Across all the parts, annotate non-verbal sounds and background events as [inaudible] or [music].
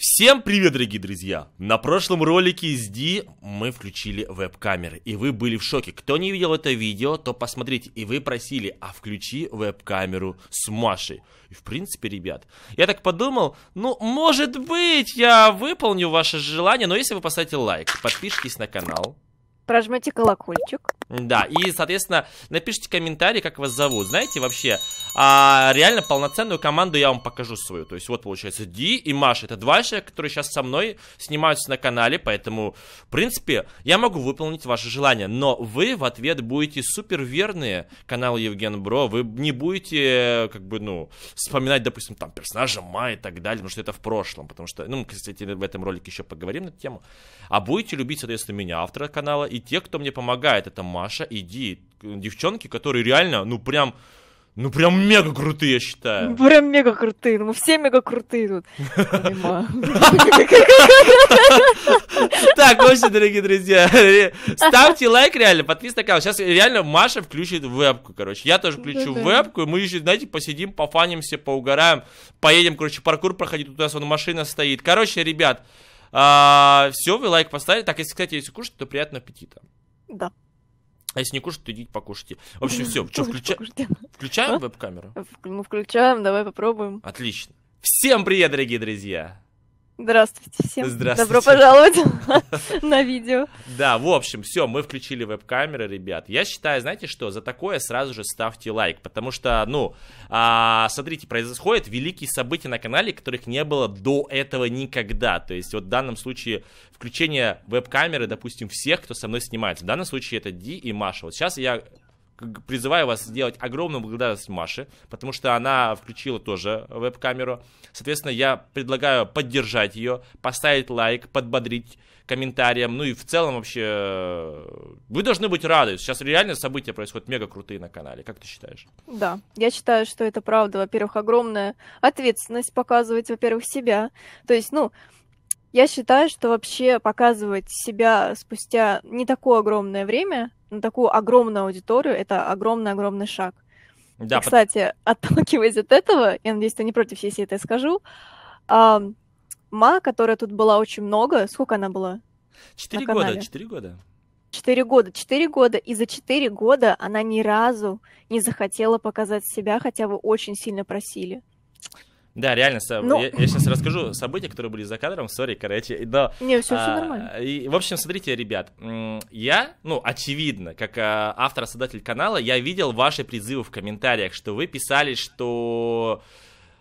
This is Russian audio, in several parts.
Всем привет, дорогие друзья! На прошлом ролике из D мы включили веб-камеры, и вы были в шоке. Кто не видел это видео, то посмотрите, и вы просили, а включи веб-камеру с Машей. И в принципе, ребят, я так подумал, ну, может быть, я выполню ваше желание, но если вы поставите лайк, подпишитесь на канал, прожмете колокольчик. Да, и, соответственно, напишите комментарий, как вас зовут. Знаете, вообще, а, реально полноценную команду я вам покажу свою. То есть вот, получается, Ди и Маша. Это два человека, которые сейчас со мной снимаются на канале, поэтому, в принципе, я могу выполнить ваше желание, Но вы в ответ будете супер верные каналу Евген Бро. Вы не будете, как бы, ну, вспоминать, допустим, там, персонажа Май и так далее, потому что это в прошлом. Потому что, ну, мы, кстати, в этом ролике еще поговорим на эту тему. А будете любить, соответственно, меня, автора канала, и и те, кто мне помогает. Это Маша и Ди. Девчонки, которые реально, ну прям, ну прям мега крутые, я считаю. [laughs] прям мега крутые, ну мы все мега крутые тут. Так, в дорогие друзья, ставьте лайк реально, подписывайтесь на канал. Сейчас реально Маша включит вебку, короче. Я тоже включу вебку, и мы еще, знаете, посидим, пофанимся, поугараем, поедем, короче, паркур проходить, у нас вон машина стоит. Короче, ребят, а, все, вы лайк поставили. Так, если, кстати, если кушать, то приятного аппетита. Да. А если не кушать, то идите покушайте. В общем, все. Что, включа... включаем веб-камеру? Ну, включаем, давай попробуем. Отлично. Всем привет, дорогие друзья! Здравствуйте всем. Здравствуйте. Добро пожаловать [laughs] на видео. Да, в общем, все, мы включили веб-камеры, ребят. Я считаю, знаете что, за такое сразу же ставьте лайк, потому что, ну, а, смотрите, происходят великие события на канале, которых не было до этого никогда. То есть вот в данном случае включение веб-камеры, допустим, всех, кто со мной снимается. В данном случае это Ди и Маша. Вот сейчас я призываю вас сделать огромную благодарность Маше, потому что она включила тоже веб-камеру. Соответственно, я предлагаю поддержать ее, поставить лайк, подбодрить комментарием. Ну и в целом вообще э, вы должны быть рады. Сейчас реально события происходят мега крутые на канале. Как ты считаешь? Да, я считаю, что это правда. Во-первых, огромная ответственность показывать, во-первых, себя. То есть, ну, я считаю, что вообще показывать себя спустя не такое огромное время, на такую огромную аудиторию, это огромный-огромный шаг. Да, и, кстати, [laughs] отталкиваясь от этого, я надеюсь, ты не против, если я это скажу, а, Ма, которая тут была очень много, сколько она была? Четыре года, четыре года. Четыре года, четыре года, и за четыре года она ни разу не захотела показать себя, хотя вы очень сильно просили. Да, реально, но... Ну. я, я сейчас расскажу события, которые были за кадром, сори, короче, но... Не, все, а, все нормально. И, в общем, смотрите, ребят, я, ну, очевидно, как а, автор-создатель канала, я видел ваши призывы в комментариях, что вы писали, что...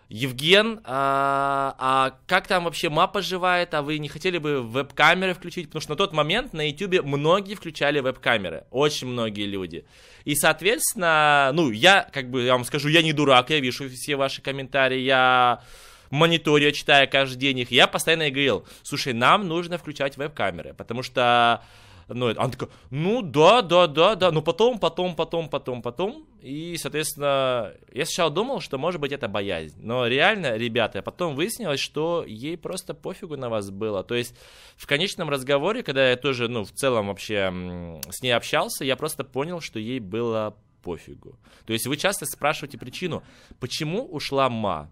Евген, а, а как там вообще мапа живает? А вы не хотели бы веб-камеры включить? Потому что на тот момент на YouTube многие включали веб-камеры. Очень многие люди. И, соответственно, ну, я, как бы, я вам скажу, я не дурак, я вижу все ваши комментарии, я мониторю, читаю каждый день их. Я постоянно и говорил, слушай, нам нужно включать веб-камеры, потому что ну, она такая, ну да, да, да, да, но потом, потом, потом, потом, потом, и, соответственно, я сначала думал, что, может быть, это боязнь, но реально, ребята, потом выяснилось, что ей просто пофигу на вас было, то есть в конечном разговоре, когда я тоже, ну, в целом вообще с ней общался, я просто понял, что ей было пофигу. То есть вы часто спрашиваете причину, почему ушла ма?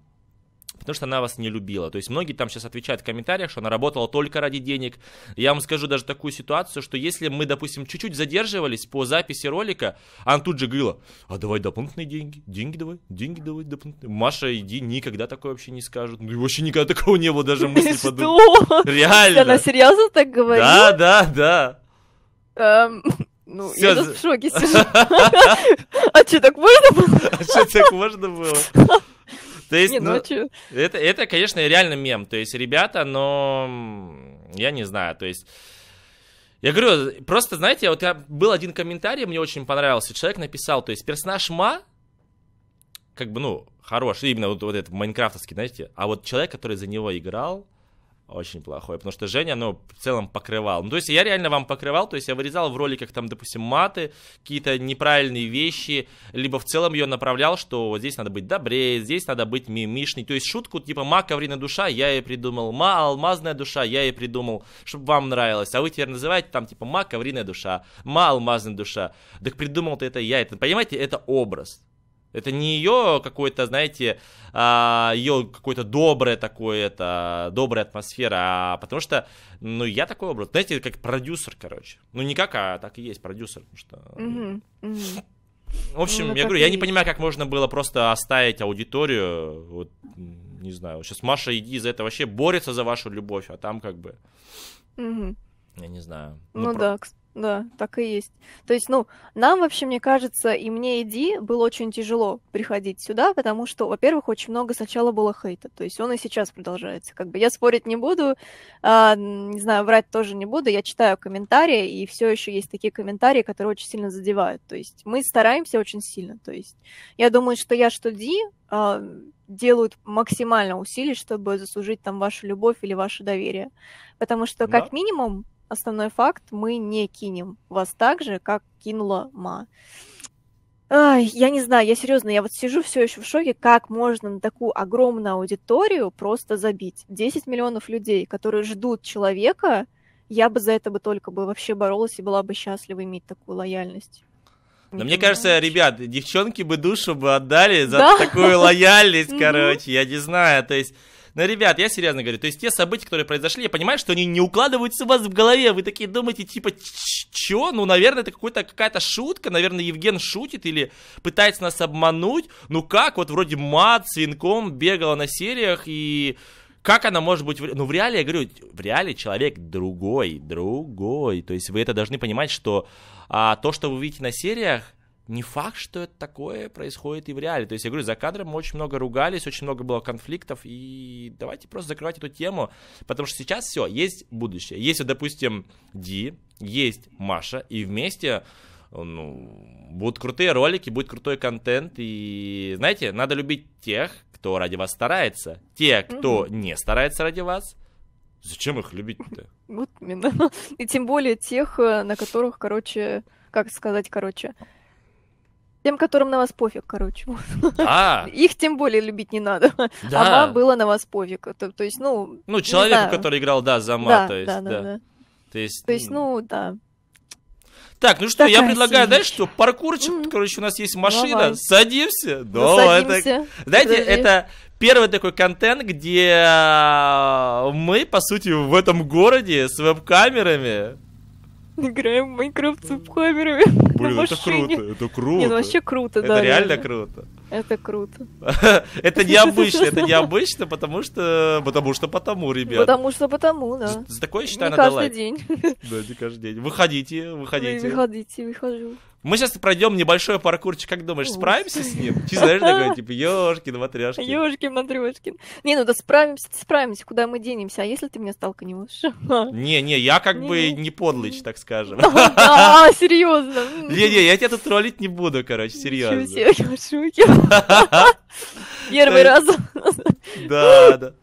потому что она вас не любила. То есть многие там сейчас отвечают в комментариях, что она работала только ради денег. Я вам скажу даже такую ситуацию, что если мы, допустим, чуть-чуть задерживались по записи ролика, она тут же говорила, а давай дополнительные деньги, деньги давай, деньги давай дополнительные. Маша, иди, никогда такое вообще не скажут. Ну вообще никогда такого не было, даже мысли подумать. Реально. Она серьезно так говорит? Да, да, да. Эм, ну, Всё. я тут в шоке сижу. [laughs] А что, так можно было? [laughs] А что, так можно было? [laughs] [laughs] То есть, не ну, ночью. Ну, а это, это, конечно, реально мем. То есть, ребята, но я не знаю. То есть, я говорю, просто, знаете, вот я, был один комментарий, мне очень понравился. Человек написал, то есть, персонаж Ма, как бы, ну, хороший, именно вот, вот этот майнкрафтовский, знаете, а вот человек, который за него играл, очень плохой, потому что Женя, ну, в целом покрывал. Ну, то есть я реально вам покрывал, то есть я вырезал в роликах там, допустим, маты, какие-то неправильные вещи, либо в целом ее направлял, что вот здесь надо быть добрее, здесь надо быть мимишней. То есть шутку типа «Ма, коврина душа» я и придумал, «Ма, алмазная душа» я и придумал, чтобы вам нравилось. А вы теперь называете там типа «Ма, ковриная душа», «Ма, алмазная душа». Так придумал-то это я. Это, понимаете, это образ. Это не ее какое-то, знаете, а, ее какое-то доброе такое, это добрая атмосфера, а потому что, ну, я такой образ, знаете, как продюсер, короче. Ну, не как, а так и есть продюсер, потому что... Ну. В общем, ну, я говорю, я не понимаю, как можно было просто оставить аудиторию, вот, не знаю, сейчас Маша иди за это вообще борется за вашу любовь, а там как бы... mm Я не знаю. Ну, ну про... да, кстати. Да, так и есть. То есть, ну, нам вообще, мне кажется, и мне, и Ди было очень тяжело приходить сюда, потому что, во-первых, очень много сначала было хейта. То есть он и сейчас продолжается. Как бы я спорить не буду, а, не знаю, врать тоже не буду. Я читаю комментарии, и все еще есть такие комментарии, которые очень сильно задевают. То есть мы стараемся очень сильно. То есть я думаю, что я, что Ди, а, делают максимально усилий, чтобы заслужить там вашу любовь или ваше доверие. Потому что, как да. минимум, основной факт мы не кинем вас так же, как кинула Ма. Ай, я не знаю, я серьезно, я вот сижу все еще в шоке, как можно на такую огромную аудиторию просто забить. 10 миллионов людей, которые ждут человека, я бы за это бы только бы вообще боролась и была бы счастлива иметь такую лояльность. Но мне кажется, ребят, девчонки бы душу бы отдали за да? такую лояльность, [laughs] короче, я не знаю, то есть но, ребят, я серьезно говорю, то есть те события, которые произошли, я понимаю, что они не укладываются у вас в голове. Вы такие думаете, типа, чё? Ну, наверное, это какая-то шутка, наверное, Евген шутит или пытается нас обмануть. Ну как? Вот вроде мат с бегала на сериях и как она может быть... Ну, в реале, я говорю, в реале человек другой, другой. То есть вы это должны понимать, что а, то, что вы видите на сериях, не факт, что это такое происходит и в реале. То есть, я говорю, за кадром мы очень много ругались, очень много было конфликтов, и давайте просто закрывать эту тему, потому что сейчас все, есть будущее. Если, допустим, Ди, есть Маша, и вместе ну, будут крутые ролики, будет крутой контент, и, знаете, надо любить тех, кто ради вас старается, те, кто угу. не старается ради вас, Зачем их любить-то? Вот именно. [laughs] И тем более тех, э, на которых, короче, как сказать, короче, тем, которым на вас пофиг, короче. А. [laughs] Их тем более любить не надо. Да. А вам было на вас пофиг. То, то есть, ну... Ну, человеку, который играл, да, за ма, да, то есть, да. да. да. То есть, то есть, ну, ну да. Так, ну что, Такая я предлагаю, дальше, что паркурчик, mm-hmm. короче, у нас есть машина, Давай. садимся. Ну, Давай, садимся. Так. Знаете, Подожди. это первый такой контент, где а, мы, по сути, в этом городе с веб-камерами Играем в Майнкрафт с камерами. [laughs] Блин, это круто, это круто. Не, ну вообще круто, да. Это реально круто. Это круто. Это необычно, это необычно, потому что... Потому что потому, ребят. Потому что потому, да. За такое, считай, надо лайк. каждый день. Да, не каждый день. Выходите, выходите. Выходите, выхожу. Мы сейчас пройдем небольшой паркурчик, как думаешь, справимся с ним? Ты знаешь, такой, типа, ёшкин, матрёшкин. Ёшкин, матрёшкин. Не, ну да справимся, справимся, куда мы денемся, а если ты меня сталканешь? Не, не, я как не, бы не. не подлыч, так скажем. [laughs] А, серьезно? Не, не, я тебя тут троллить не буду, короче, серьезно. Шутки, [laughs] Первый раз. Да, да.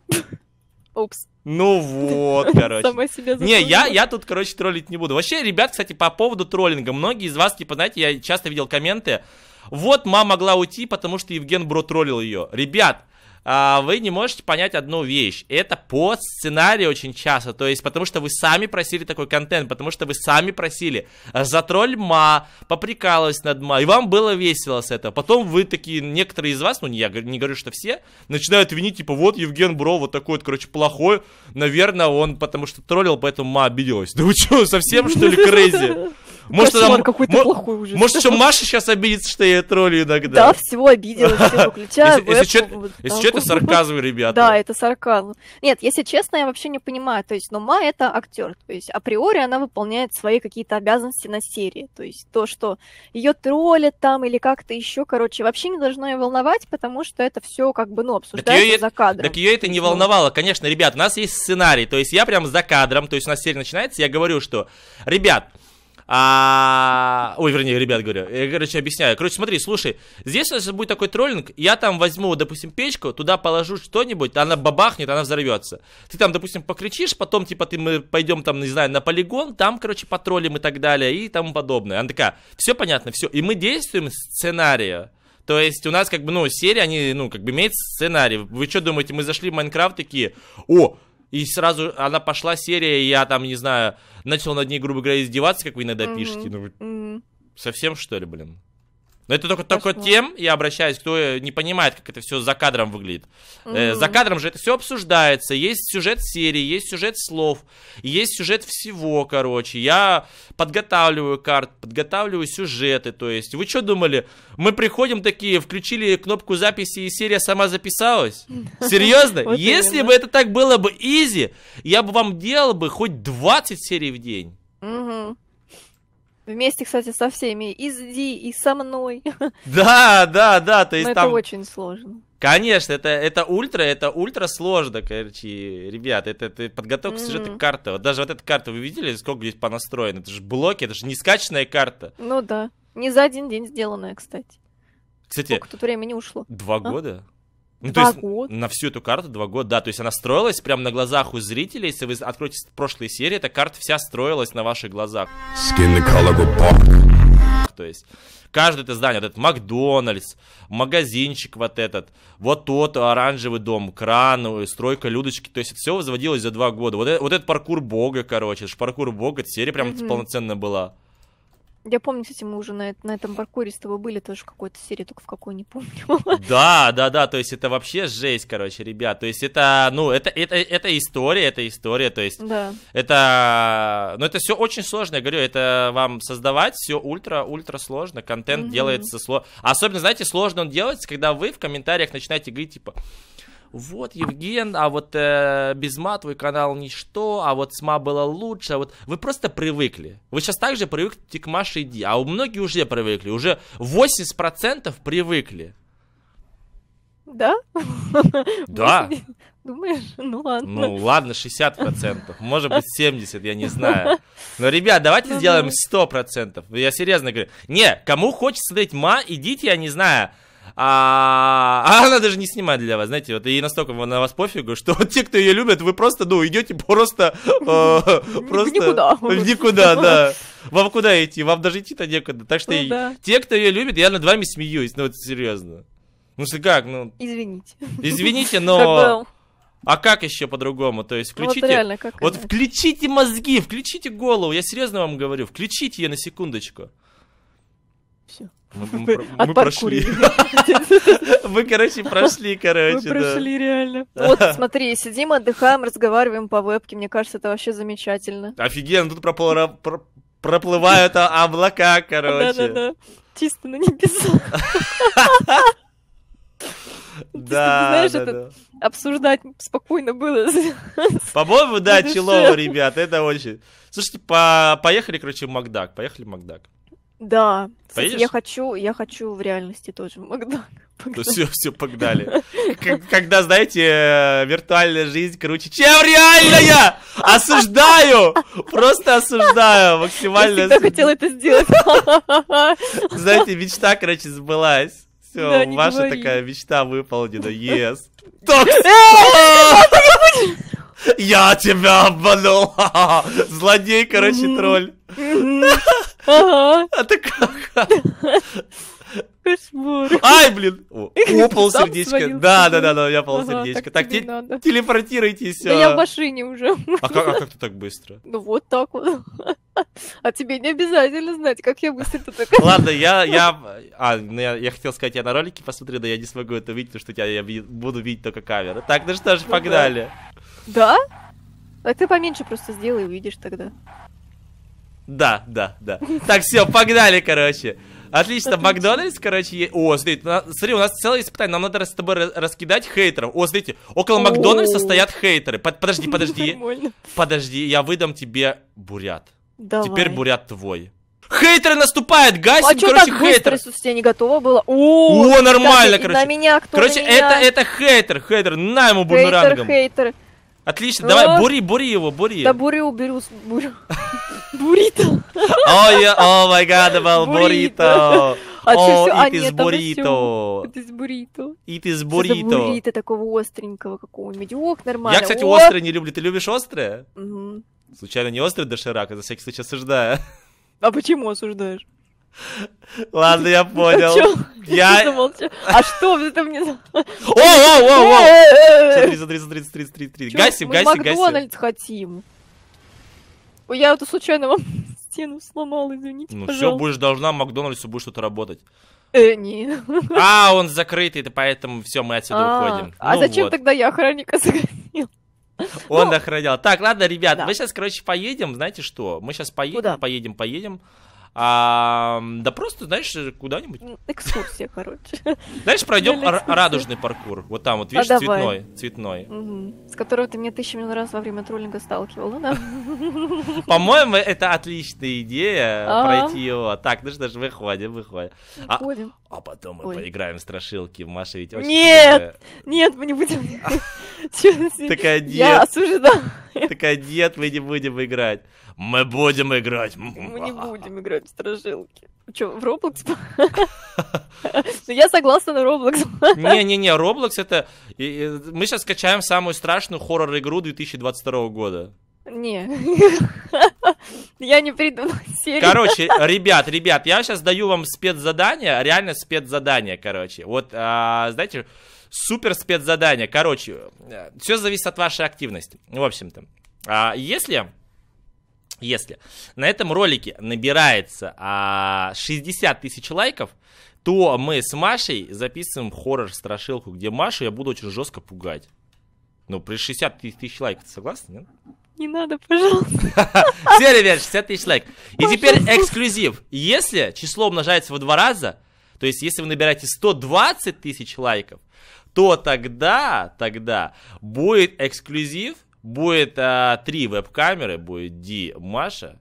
Упс. Ну вот, [laughs] короче. Сама себя не, я, я тут, короче, троллить не буду. Вообще, ребят, кстати, по поводу троллинга. Многие из вас, типа, знаете, я часто видел комменты. Вот мама могла уйти, потому что Евген Бро троллил ее. Ребят, а, вы не можете понять одну вещь. Это по сценарию очень часто, то есть потому что вы сами просили такой контент, потому что вы сами просили за тролль ма, поприкалывались над ма, и вам было весело с этого. Потом вы такие, некоторые из вас, ну я не говорю, что все, начинают винить, типа, вот Евген Бро вот такой, вот, короче, плохой, наверное, он потому что троллил, поэтому ма обиделась. Да вы что, совсем что ли крейзи? [laughs] Может, Кошмар, какой-то плохой уже. Может, еще Маша сейчас обидится, что я ее троллю иногда. Да, всего обидела, все [laughs] выключаю. Если что, это сарказм, ребята. Да, это сарказм. Нет, если честно, я вообще не понимаю. То есть, но Ма это актер. То есть, априори она выполняет свои какие-то обязанности на серии. То есть, то, что ее троллят там или как-то еще, короче, вообще не должно ее волновать, потому что это все как бы, ну, обсуждается за кадром. Так ее это не волновало. Конечно, ребят, у нас есть сценарий. То есть, я прям за кадром, то есть, у нас серия начинается, я говорю, что, ребят, а... Ой, вернее, ребят, говорю. Я, короче, объясняю. Короче, смотри, слушай, здесь у нас будет такой троллинг. Я там возьму, допустим, печку, туда положу что-нибудь, она бабахнет, она взорвется. Ты там, допустим, покричишь, потом, типа, ты, мы пойдем там, не знаю, на полигон, там, короче, потроллим и так далее, и тому подобное. Она такая, все понятно, все. И мы действуем сценария. То есть у нас как бы, ну, серия, они, ну, как бы имеют сценарий. Вы что думаете, мы зашли в Майнкрафт такие, о, и сразу она пошла серия, и я там, не знаю, начал над ней, грубо говоря, издеваться, как вы иногда mm-hmm. пишете. Ну, mm-hmm. совсем что ли, блин? Но это только, только тем, я обращаюсь, кто э, не понимает, как это все за кадром выглядит. Угу. Э, за кадром же это все обсуждается. Есть сюжет серии, есть сюжет слов, есть сюжет всего, короче. Я подготавливаю карт, подготавливаю сюжеты. То есть, вы что думали? Мы приходим такие, включили кнопку записи, и серия сама записалась? [laughs] Серьезно? Если бы это так было бы изи, я бы вам делал бы хоть 20 серий в день. Угу. Вместе, кстати, со всеми. И с Ди, и со мной. [laughs] Да, да, да. То есть Но там... это очень сложно. Конечно, это, это ультра, это ультра сложно, короче, ребят, это, это подготовка mm-hmm. сюжета к Вот даже вот эта карта, вы видели, сколько здесь понастроено? Это же блоки, это же не скачанная карта. Ну да, не за один день сделанная, кстати. Кстати, сколько тут времени ушло? Два а? года. Ну, два то есть года. на всю эту карту два года, да. То есть она строилась прямо на глазах у зрителей. Если вы откроете прошлые серии, эта карта вся строилась на ваших глазах. То есть каждое это здание, вот этот Макдональдс, магазинчик вот этот, вот тот оранжевый дом, кран, э, стройка Людочки, то есть это все возводилось за два года. Вот, это, вот этот паркур бога, короче, это паркур бога, эта серия прям mm-hmm. полноценно была. Я помню, кстати, мы уже на, на этом паркуре с тобой были тоже в какой-то серии, только в какой не помню. [laughs] Да, да, да, то есть это вообще жесть, короче, ребят. То есть это, ну, это, это, это история, это история, то есть да. это, ну, это все очень сложно, я говорю, это вам создавать все ультра-ультра сложно, контент угу. делается сложно. Особенно, знаете, сложно он делается, когда вы в комментариях начинаете говорить, типа, вот Евген, а вот э, без ма твой канал ничто, а вот с ма было лучше, а вот вы просто привыкли. Вы сейчас также привыкли к Маше иди, а у многих уже привыкли, уже 80% привыкли. Да? [laughs] Да. [laughs] Думаешь? Ну ладно. Ну ладно, 60%, может быть 70%, я не знаю. Но, ребят, давайте ну сделаем 100%. Я серьезно говорю. Не, кому хочется смотреть ма, идите, я не знаю, а, а она даже не снимает для вас, знаете, вот и настолько на вас пофигу, что вот те, кто ее любят, вы просто, ну, идете просто, э, просто никуда, никуда, да. Вам куда идти? Вам даже идти-то некуда. Так что ну, и, да. те, кто ее любит, я над вами смеюсь, ну, вот серьезно. Ну что как, ну. Извините. Извините, но. А как еще по-другому? То есть ну, включите, вот, включите мозги, включите голову. Я серьезно вам говорю, включите ее на секундочку. Все. Мы, мы, мы прошли. Вы, [laughs] короче, прошли, короче. Мы прошли, реально. Вот, смотри, сидим, отдыхаем, разговариваем по вебке. Мне кажется, это вообще замечательно. Офигенно, тут проплывают облака, короче. Да-да-да. Чисто на небесах. Да, [laughs] знаешь, это обсуждать спокойно было. [laughs] По-моему, да, чело, ребят, это очень... Слушайте, поехали, короче, в Макдак, поехали в Макдак. Да. Кстати, я хочу, я хочу в реальности тоже в Макдак. То все, все погнали. [laughs] Когда, знаете, э, виртуальная жизнь круче, чем реальная! Осуждаю! Просто осуждаю максимально. Я хотел это сделать. [laughs] Знаете, мечта, короче, сбылась. Все, ваша такая мечта выполнена. [laughs] Yes. Я тебя обманул! Злодей, короче, тролль. Ага. А ты как? Кошмар. Ай, блин! О, [laughs] сердечко. Да, да, да, да, я полсердечко. сердечко. так, так надо. телепортируйтесь. Да я в а. машине уже. А как, а как ты так быстро? Ну вот так вот. А тебе не обязательно знать, как я быстро так. Ладно, я, я, а, ну, я, я хотел сказать, я на ролике посмотрю, но я не смогу это увидеть, потому что тебя я буду видеть только камеру. Так, ну что ж, ну погнали. Да? А ты поменьше просто сделай, увидишь тогда. Да, да, да. Так, все, погнали, короче. Отлично, Макдональдс, короче, е... О, смотри, смотри, у нас целое испытание, нам надо с тобой раскидать хейтеров. О, смотрите, около Макдональдса стоят хейтеры. Под, подожди, подожди. Подожди, я выдам тебе бурят. Давай. Теперь бурят твой. Хейтеры наступают, гасим, а короче, так хейтер. Быстро, слушайте, не готово было. О, О нормально, короче. На меня, кто короче, на меня? это это хейтер, хейтер, на ему бумерангом. Хейтер, хейтер. Отлично, давай, бури, бури его, бури. Да бури, уберу, бурю. [laughs] Бурито. [laughs] Ой, о май гад, был бурито. А о, it is burrito. It is burrito. It is burrito. Бурито такого остренького какого-нибудь. Ох, нормально. Я, кстати, острое не люблю. Ты любишь острое? Случайно не острый доширак, а за всякий случай осуждаю. А почему осуждаешь? [laughs] Ладно, я понял. Я... А что это мне... О, о, о, о! Э, 30, Гасим, гасим, гасим. Макдональдс хотим. Я вот случайно вам [laughs] стену сломал, извините, Ну все, будешь должна, Макдональдсу будет что-то работать. Э, не. [laughs] А, он закрытый, поэтому все, мы отсюда а, уходим. А ну зачем тогда я охранника [laughs] сохранил? Он ну, охранял. Так, ладно, ребят, мы сейчас, короче, поедем. Знаете что? Мы сейчас поедем, поедем, поедем. А, да просто, знаешь, куда-нибудь. Экскурсия, короче. Знаешь, пройдем радужный паркур. Вот там, вот видишь, а, цветной. цветной. С которого ты меня тысячу миллион раз во время троллинга сталкивал, да? [laughs] По-моему, это отличная идея А-а-а. пройти его. Так, ну что ж, выходим, выходим. А, выходим. А, потом мы поиграем в страшилки. Маша ведь очень... Нет! Нет, мы не будем. [laughs] Такая, нет. Я осуждена. Такая, нет, мы не будем играть. Мы будем играть. Мы не будем играть в стражилки. Че, в Roblox? [laughs] [laughs] Ну, я согласна на Roblox. Не-не-не, Roblox это... Мы сейчас скачаем самую страшную хоррор-игру 2022 года. Не. [laughs] Я не приду серию. Короче, ребят, ребят, я сейчас даю вам спецзадание, реально спецзадание, короче. Вот, а, знаете, супер спецзадание. Короче, все зависит от вашей активности. В общем-то. А если если на этом ролике набирается а, 60 тысяч лайков, то мы с Машей записываем хоррор-страшилку, где Машу я буду очень жестко пугать. Ну, при 60 тысяч лайков, ты согласна, нет? Не надо, пожалуйста. [laughs] Все, ребят, 60 тысяч лайков. И теперь эксклюзив. Если число умножается во два раза, то есть если вы набираете 120 тысяч лайков, то тогда, тогда будет эксклюзив Будет а, три веб-камеры, будет Ди, Маша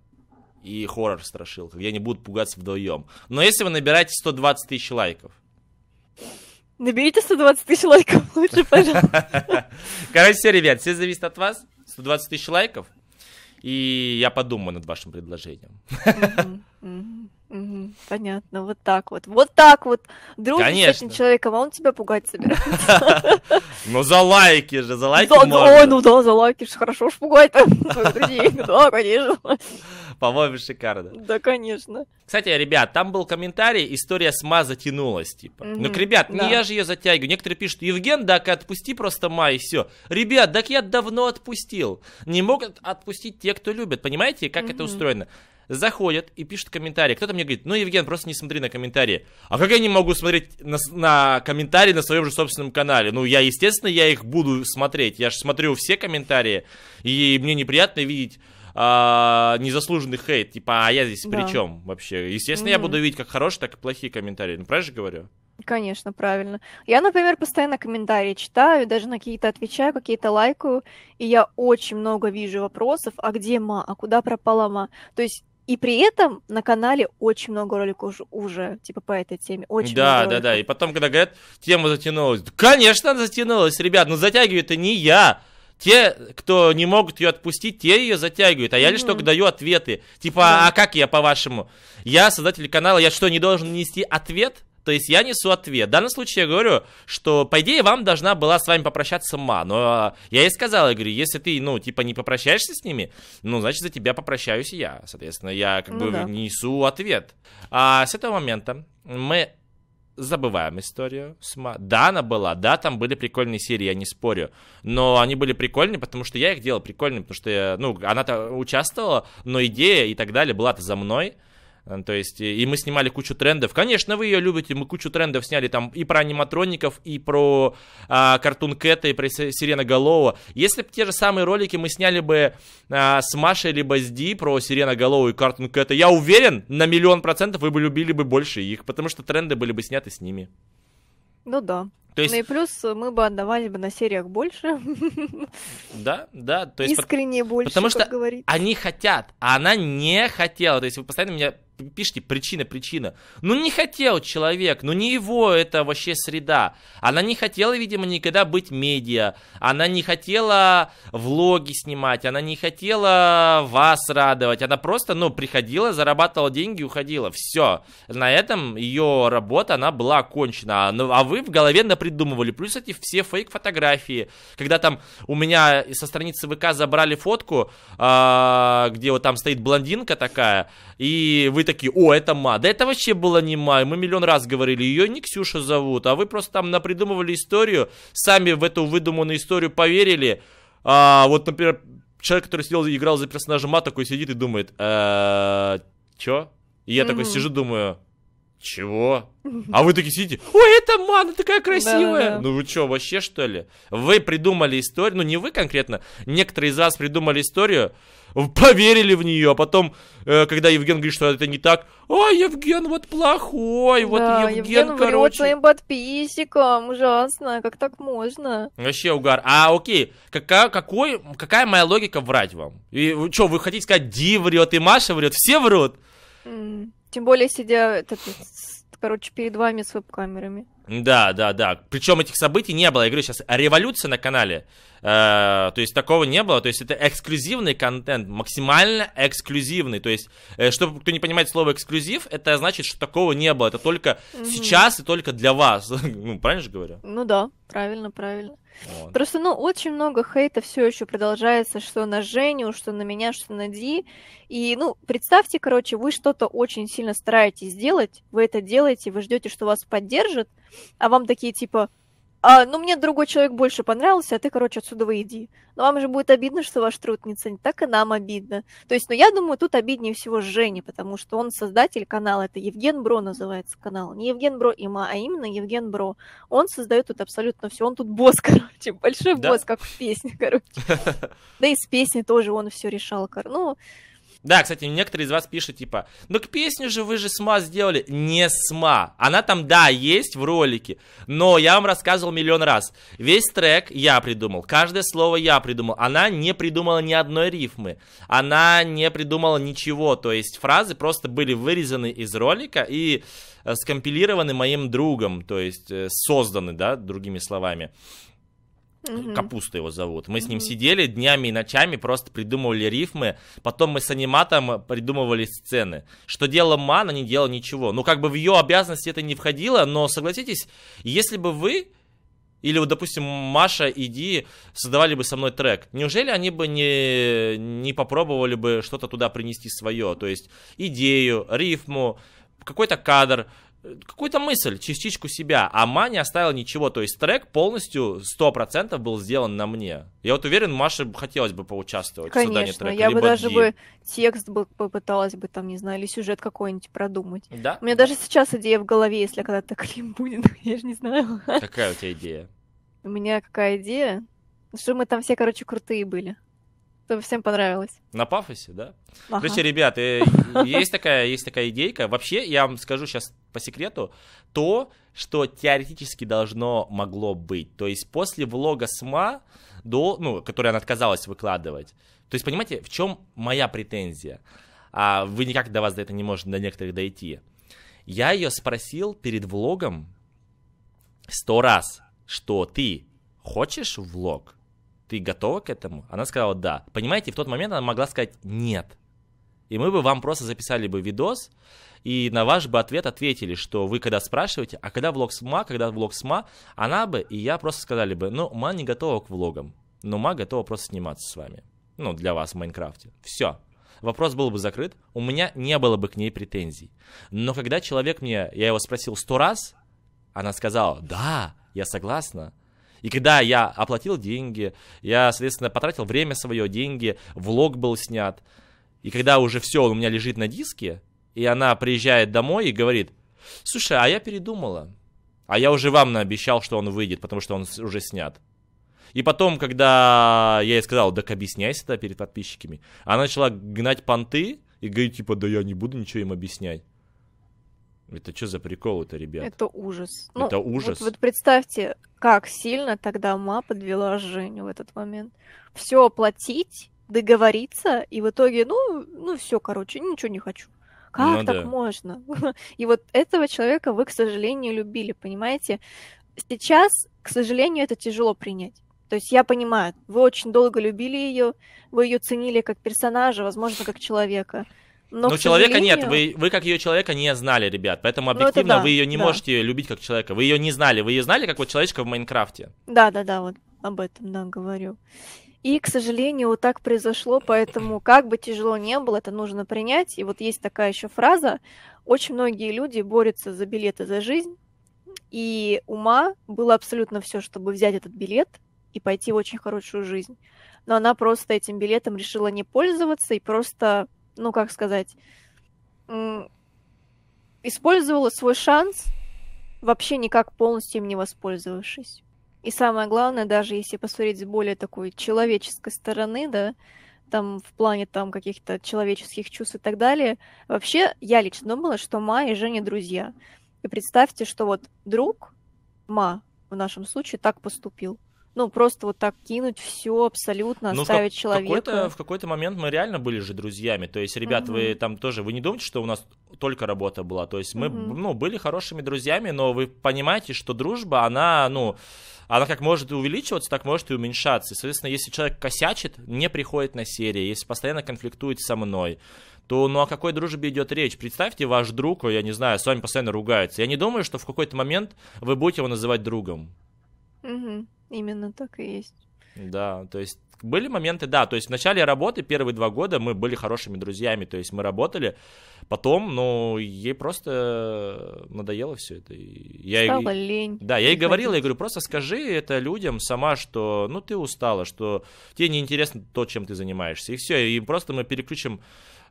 и хоррор страшил. где они будут пугаться вдвоем. Но если вы набираете 120 тысяч лайков, Наберите 120 тысяч лайков [laughs] лучше, пожалуйста. [laughs] Короче, все, ребят, все зависит от вас. 120 тысяч лайков. И я подумаю над вашим предложением. Mm-hmm. Mm-hmm. Угу, понятно, вот так вот. Вот так вот. Дружишь Конечно. с этим человеком, а он тебя пугать собирается. [laughs] Ну за лайки же, за лайки Ой, ну да, за лайки же хорошо уж пугать друзей. [laughs] Да, конечно. По-моему, шикарно. Да, конечно. Кстати, ребят, там был комментарий, история сма затянулась, типа. Ну, ребят, не я же ее затягиваю. Некоторые пишут, Евген, так отпусти просто май, и все. Ребят, так я давно отпустил. Не могут отпустить те, кто любит. Понимаете, как это устроено? заходят и пишут комментарии. Кто-то мне говорит, ну, Евген, просто не смотри на комментарии. А как я не могу смотреть на, на комментарии на своем же собственном канале? Ну, я, естественно, я их буду смотреть. Я же смотрю все комментарии, и мне неприятно видеть а, незаслуженный хейт. Типа, а я здесь да. при чем вообще? Естественно, mm-hmm. я буду видеть как хорошие, так и плохие комментарии. Ну, правильно же говорю? Конечно, правильно. Я, например, постоянно комментарии читаю, даже на какие-то отвечаю, какие-то лайкаю, и я очень много вижу вопросов, а где ма, а куда пропала ма. То есть и при этом на канале очень много роликов уже, уже типа, по этой теме. Очень да, много да, да. И потом, когда говорят, тема затянулась. конечно, затянулась, ребят, но затягивает это не я. Те, кто не могут ее отпустить, те ее затягивают. А я mm-hmm. лишь только даю ответы. Типа, да. а как я, по-вашему? Я создатель канала, я что, не должен нести ответ? То есть я несу ответ. В данном случае я говорю, что, по идее, вам должна была с вами попрощаться ма. Но а, я ей сказал, я говорю, если ты, ну, типа, не попрощаешься с ними, ну, значит, за тебя попрощаюсь я. Соответственно, я как ну, бы да. несу ответ. А с этого момента мы забываем историю с ма. Да, она была, да, там были прикольные серии, я не спорю. Но они были прикольные, потому что я их делал прикольными, потому что, я, ну, она-то участвовала, но идея и так далее была-то за мной. Э, то есть, и мы снимали кучу трендов. Конечно, вы ее любите. Мы кучу трендов сняли там и про аниматроников, и про а, Картун Кэта, и про Сирена Голова. Если бы те же самые ролики мы сняли бы а, с Машей, либо с Ди про Сирена Голова и Картун Кэта, я уверен, на миллион процентов вы бы любили бы больше их, потому что тренды были бы сняты с ними. Ну да. То есть... Ну и плюс э, мы бы отдавали бы на сериях больше. [laughs] Да, да. То есть Искренне больше, Потому что говорится. они хотят, а она не хотела. То есть вы постоянно меня пишите причина, причина. Ну не хотел человек, ну не его это вообще среда. Она не хотела, видимо, никогда быть медиа. Она не хотела влоги снимать, она не хотела вас радовать. Она просто, ну, приходила, зарабатывала деньги, уходила. Все. На этом ее работа, она была окончена. А, ну, а вы в голове придумывали. Плюс эти все фейк-фотографии, когда там у меня со страницы ВК забрали фотку, а, где вот там стоит блондинка такая, и вы такие, о, это Ма. Да это вообще было не Ма, мы миллион раз говорили, ее не Ксюша зовут, а вы просто там напридумывали историю, сами в эту выдуманную историю поверили. А, вот, например, человек, который сидел играл за персонажа Ма, такой сидит и думает, «Э, чё? И я такой сижу, думаю, чего? [laughs] А вы такие сидите, ой, это мана такая красивая. Да, да, Ну вы что, вообще что ли? Вы придумали историю, ну не вы конкретно, некоторые из вас придумали историю, поверили в нее, а потом, э, когда Евген говорит, что это не так, ой, «А, Евген вот плохой, вот да, Евген, Евген короче. своим подписчикам, ужасно, как так можно? Вообще угар. А окей, какая, какой, какая моя логика врать вам? И что, вы хотите сказать, Ди врет и Маша врет? Все врут? Mm. Тем более, сидя, этот, короче, перед вами с веб-камерами. Да, да, да. Причем этих событий не было. Я говорю сейчас, революция на канале. Э, то есть такого не было. То есть это эксклюзивный контент, максимально эксклюзивный. То есть, э, чтобы кто не понимает слово эксклюзив, это значит, что такого не было. Это только mm-hmm. сейчас и только для вас. [laughs] ну, правильно же говорю? Ну да, правильно, правильно. Вот. Просто, ну, очень много хейта все еще продолжается, что на Женю, что на меня, что на Ди. И, ну, представьте, короче, вы что-то очень сильно стараетесь сделать, вы это делаете, вы ждете, что вас поддержат, а вам такие типа, а, ну, мне другой человек больше понравился, а ты, короче, отсюда выйди. Но вам же будет обидно, что ваш труд не ценит, так и нам обидно. То есть, ну, я думаю, тут обиднее всего Жене, потому что он создатель канала, это Евген Бро называется канал. Не Евген Бро Има, а именно Евген Бро. Он создает тут абсолютно все, он тут босс, [laughs] короче, большой да? босс, как в песне, короче. [laughs] Да и с песни тоже он все решал, ну... Да, кстати, некоторые из вас пишут, типа, ну к песне же вы же СМА сделали. Не СМА. Она там, да, есть в ролике, но я вам рассказывал миллион раз. Весь трек я придумал, каждое слово я придумал. Она не придумала ни одной рифмы, она не придумала ничего. То есть фразы просто были вырезаны из ролика и э, скомпилированы моим другом, то есть э, созданы, да, другими словами. Угу. Капуста его зовут. Мы угу. с ним сидели днями и ночами, просто придумывали рифмы. Потом мы с аниматом придумывали сцены. Что делала Мана, не делала ничего. Ну, как бы в ее обязанности это не входило, но согласитесь, если бы вы или вот, допустим, Маша и Ди создавали бы со мной трек. Неужели они бы не, не попробовали бы что-то туда принести свое? То есть идею, рифму, какой-то кадр, какую-то мысль, частичку себя, а Ма не оставила ничего, то есть трек полностью 100% был сделан на мне. Я вот уверен, Маше хотелось бы поучаствовать Конечно, в создании трека. я бы даже Ди. бы текст бы попыталась бы там, не знаю, или сюжет какой-нибудь продумать. Да? У меня даже сейчас идея в голове, если когда-то клим будет, [laughs] я же не знаю. Какая у тебя идея? У меня какая идея? Что мы там все, короче, крутые были чтобы всем понравилось. На пафосе, да? Ага. То ребят, э, [laughs] есть такая, есть такая идейка. Вообще, я вам скажу сейчас по секрету, то, что теоретически должно могло быть. То есть после влога СМА, до, ну, который она отказалась выкладывать. То есть, понимаете, в чем моя претензия? А вы никак до вас до этого не можете, до некоторых дойти. Я ее спросил перед влогом сто раз, что ты хочешь влог? Ты готова к этому? Она сказала да. Понимаете, в тот момент она могла сказать нет. И мы бы вам просто записали бы видос, и на ваш бы ответ ответили, что вы когда спрашиваете, а когда влог СМА, когда влог СМА, она бы и я просто сказали бы, ну, ма не готова к влогам, но ма готова просто сниматься с вами. Ну, для вас в Майнкрафте. Все. Вопрос был бы закрыт, у меня не было бы к ней претензий. Но когда человек мне, я его спросил сто раз, она сказала, да, я согласна, и когда я оплатил деньги, я, соответственно, потратил время свое, деньги, влог был снят, и когда уже все, у меня лежит на диске, и она приезжает домой и говорит, слушай, а я передумала. А я уже вам наобещал, что он выйдет, потому что он уже снят. И потом, когда я ей сказал, так объясняйся тогда перед подписчиками, она начала гнать понты и говорит, типа, да я не буду ничего им объяснять. Это что за прикол это, ребят? Это ужас. Ну, это ну, ужас. Вот, вот представьте, как сильно тогда ма подвела Женю в этот момент. Все оплатить, договориться, и в итоге, ну, ну все, короче, ничего не хочу. Как ну, так да. можно? [laughs] И вот этого человека вы, к сожалению, любили, понимаете? Сейчас, к сожалению, это тяжело принять. То есть я понимаю, вы очень долго любили ее, вы ее ценили как персонажа, возможно, как человека. Но, но человека нет, вы, вы как ее человека не знали, ребят. Поэтому ну, объективно да, вы ее не да. можете любить как человека. Вы ее не знали. Вы ее знали как вот человечка в Майнкрафте. Да, да, да, вот об этом да, говорю. И, к сожалению, вот так произошло, поэтому как бы тяжело не было, это нужно принять. И вот есть такая еще фраза, очень многие люди борются за билеты за жизнь, и ума было абсолютно все, чтобы взять этот билет и пойти в очень хорошую жизнь. Но она просто этим билетом решила не пользоваться и просто, ну как сказать, использовала свой шанс, вообще никак полностью им не воспользовавшись. И самое главное, даже если посмотреть с более такой человеческой стороны, да, там в плане там каких-то человеческих чувств и так далее, вообще я лично думала, что Ма и Женя друзья. И представьте, что вот друг Ма в нашем случае так поступил ну, просто вот так кинуть все абсолютно, ну, оставить в человека. Какой-то, в какой-то момент мы реально были же друзьями. То есть, ребят, угу. вы там тоже, вы не думаете что у нас только работа была. То есть мы, угу. ну, были хорошими друзьями, но вы понимаете, что дружба, она, ну, она как может увеличиваться, так может и уменьшаться. соответственно, если человек косячит, не приходит на серии, если постоянно конфликтует со мной, то ну о какой дружбе идет речь? Представьте, ваш друг, я не знаю, с вами постоянно ругается. Я не думаю, что в какой-то момент вы будете его называть другом. Угу. Именно так и есть. Да, то есть были моменты, да, то есть в начале работы, первые два года мы были хорошими друзьями, то есть мы работали, потом, ну, ей просто надоело все это. Я Стала ей, лень. Да, я ей говорила я говорю, просто скажи это людям сама, что, ну, ты устала, что тебе неинтересно то, чем ты занимаешься, и все, и просто мы переключим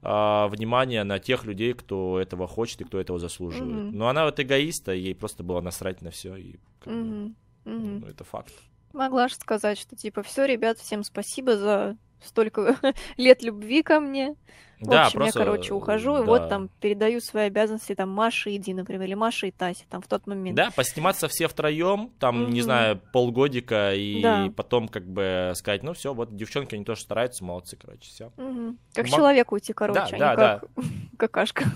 а, внимание на тех людей, кто этого хочет и кто этого заслуживает. Mm-hmm. Но она вот эгоиста, ей просто было насрать на все, и как mm-hmm. mm-hmm. ну, это факт. Могла же сказать, что типа все, ребят, всем спасибо за столько [laughs] лет любви ко мне. В да, общем, просто... я, короче, ухожу, да. и вот там передаю свои обязанности там Маше, иди, например, или Маше и Тасе. там в тот момент. Да, посниматься все втроем, там, mm-hmm. не знаю, полгодика, и да. потом как бы сказать, ну все, вот девчонки, они тоже стараются, молодцы, короче, все. Mm-hmm. Как М- человеку идти, короче, да, а да, не да. как [laughs] какашка.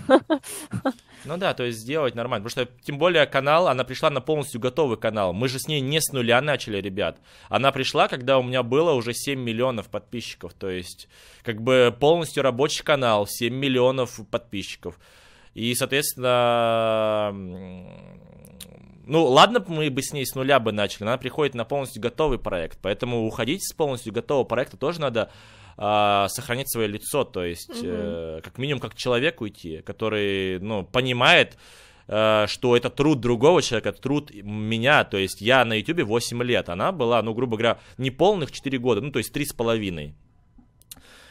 Ну да, то есть сделать нормально, потому что тем более канал, она пришла на полностью готовый канал, мы же с ней не с нуля начали, ребят. Она пришла, когда у меня было уже 7 миллионов подписчиков, то есть как бы полностью рабочий канал, канал, 7 миллионов подписчиков. И, соответственно, ну, ладно, мы бы с ней с нуля бы начали. Она приходит на полностью готовый проект. Поэтому уходить с полностью готового проекта тоже надо э, а, сохранить свое лицо. То есть, угу. э, как минимум, как человек уйти, который, ну, понимает, э, что это труд другого человека, труд меня. То есть, я на Ютубе 8 лет. Она была, ну, грубо говоря, не полных 4 года, ну, то есть 3,5.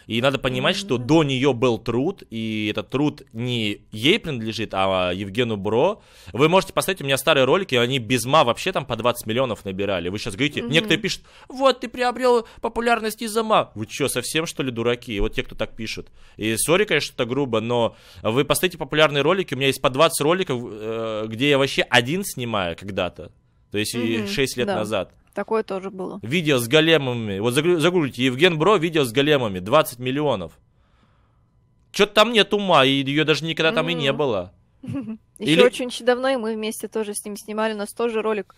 И надо понимать, что до нее был труд, и этот труд не ей принадлежит, а Евгену Бро. Вы можете посмотреть у меня старые ролики, они без ма вообще там по 20 миллионов набирали. Вы сейчас говорите, mm-hmm. некоторые пишут, вот ты приобрел популярность из-за ма. Вы что, совсем что ли дураки? Вот те, кто так пишет. И сори, конечно, это грубо, но вы посмотрите популярные ролики, у меня есть по 20 роликов, э, где я вообще один снимаю когда-то. То есть mm-hmm. 6 лет да. назад. Такое тоже было. Видео с големами. Вот загуглите, Евген Бро, видео с големами, 20 миллионов. Что-то там нет ума, и ее даже никогда там mm-hmm. и не было. [laughs] Еще Или... очень давно, и мы вместе тоже с ним снимали, у нас тоже ролик.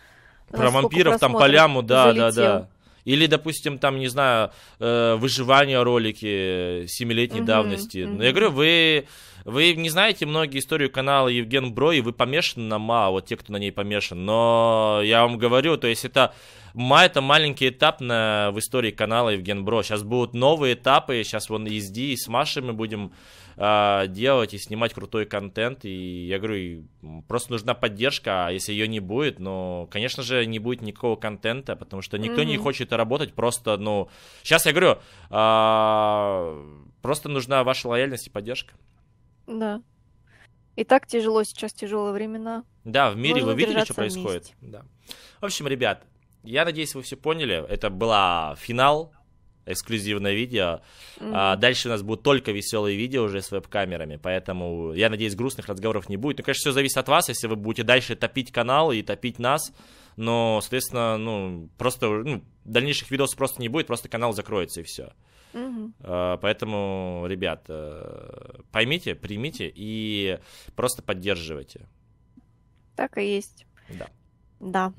Э, Про вампиров, там по ляму, да, залетел. да, да. Или, допустим, там, не знаю, э, выживание ролики семилетней mm-hmm, давности. Mm-hmm. Ну, Но я говорю, вы вы не знаете многие историю канала Евген Бро, и вы помешаны на МА, вот те, кто на ней помешан. Но я вам говорю, то есть это МА это маленький этап на, в истории канала Евген Бро. Сейчас будут новые этапы, сейчас вон езди и с Машей мы будем э, делать и снимать крутой контент. И я говорю, и просто нужна поддержка, а если ее не будет, ну, конечно же, не будет никакого контента, потому что никто mm-hmm. не хочет работать просто, ну... Сейчас я говорю, э, просто нужна ваша лояльность и поддержка. Да. И так тяжело сейчас, тяжелые времена. Да, в мире Нужно вы видели, что происходит? Вместе. Да. В общем, ребят, я надеюсь, вы все поняли. Это была финал, эксклюзивное видео. Mm-hmm. А, дальше у нас будут только веселые видео уже с веб-камерами, поэтому я надеюсь, грустных разговоров не будет. Ну, конечно, все зависит от вас, если вы будете дальше топить канал и топить нас. Но, соответственно, ну, просто ну, дальнейших видосов просто не будет, просто канал закроется и все. Э, поэтому, ребят, э, поймите, примите и просто поддерживайте. Так и есть. Да. Да.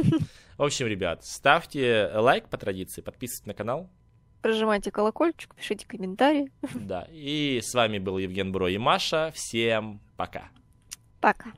[laughs] В общем, ребят, ставьте лайк по традиции, подписывайтесь на канал. Прожимайте колокольчик, пишите комментарии. Да, и с вами был Евген Бро и Маша. Всем пока. Пока.